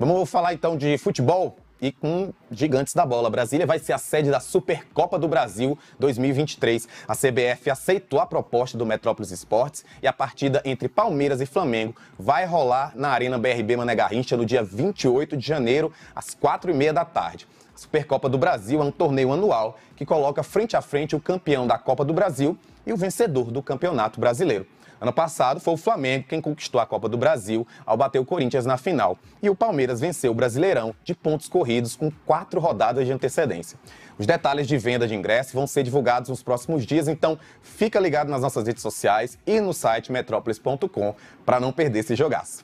Vamos falar então de futebol e com gigantes da bola. Brasília vai ser a sede da Supercopa do Brasil 2023. A CBF aceitou a proposta do Metrópolis Esportes e a partida entre Palmeiras e Flamengo vai rolar na Arena BRB Mané Garrincha no dia 28 de janeiro, às 4h30 da tarde. A Supercopa do Brasil é um torneio anual que coloca frente a frente o campeão da Copa do Brasil e o vencedor do Campeonato Brasileiro. Ano passado foi o Flamengo quem conquistou a Copa do Brasil ao bater o Corinthians na final. E o Palmeiras venceu o Brasileirão de pontos corridos com quatro rodadas de antecedência. Os detalhes de venda de ingressos vão ser divulgados nos próximos dias, então fica ligado nas nossas redes sociais e no site metrópolis.com para não perder esse jogaço.